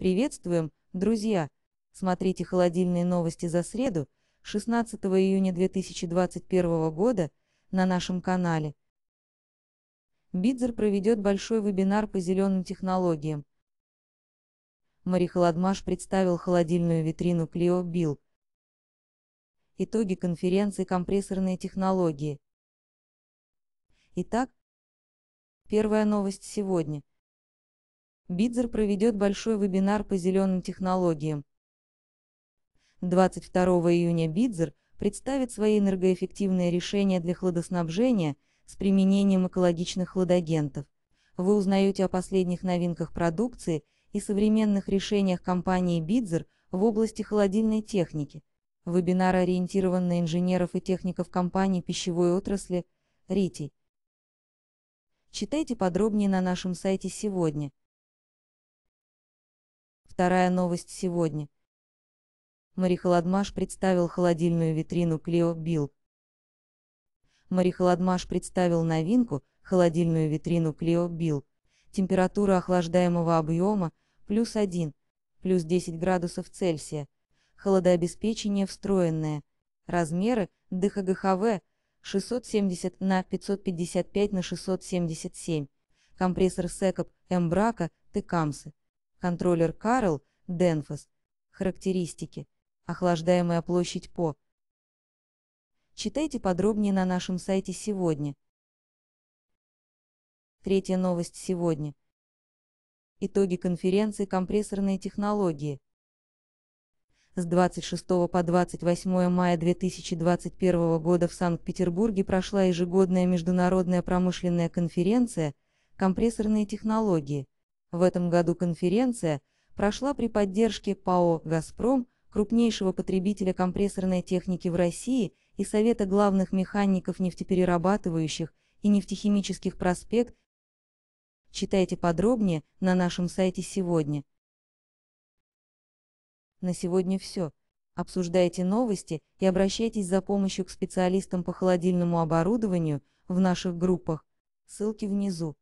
Приветствуем, друзья! Смотрите холодильные новости за среду, 16 июня 2021 года, на нашем канале. Бидзер проведет большой вебинар по зеленым технологиям. Марихоладмаш представил холодильную витрину Clio Bill. Итоги конференции «Компрессорные технологии». Итак, первая новость сегодня – Бидзер проведет большой вебинар по зеленым технологиям. 22 июня Бидзер представит свои энергоэффективные решения для хладоснабжения с применением экологичных хладагентов. Вы узнаете о последних новинках продукции и современных решениях компании Бидзер в области холодильной техники. Вебинар ориентирован на инженеров и техников компании пищевой отрасли «Ритий». Читайте подробнее на нашем сайте сегодня – вторая новость сегодня. Мари Холодмаш представил холодильную витрину Клео Билл. Мари Холодмаш представил новинку, холодильную витрину Клео Билл. Температура охлаждаемого объема плюс 1, плюс 10 градусов Цельсия. Холодообеспечение встроенное. Размеры ДХГХВ 670 на 555 на 677. Компрессор СЭКОП Мбрака Текамсы контроллер Карл, Денфос, характеристики, охлаждаемая площадь По. Читайте подробнее на нашем сайте сегодня. Третья новость сегодня. Итоги конференции «Компрессорные технологии» с 26 по 28 мая 2021 года в Санкт-Петербурге прошла ежегодная международная промышленная конференция «Компрессорные технологии», в этом году конференция прошла при поддержке ПАО «Газпром», крупнейшего потребителя компрессорной техники в России и Совета главных механиков нефтеперерабатывающих и нефтехимических проспект. Читайте подробнее на нашем сайте сегодня. На сегодня все. Обсуждайте новости и обращайтесь за помощью к специалистам по холодильному оборудованию в наших группах. Ссылки внизу.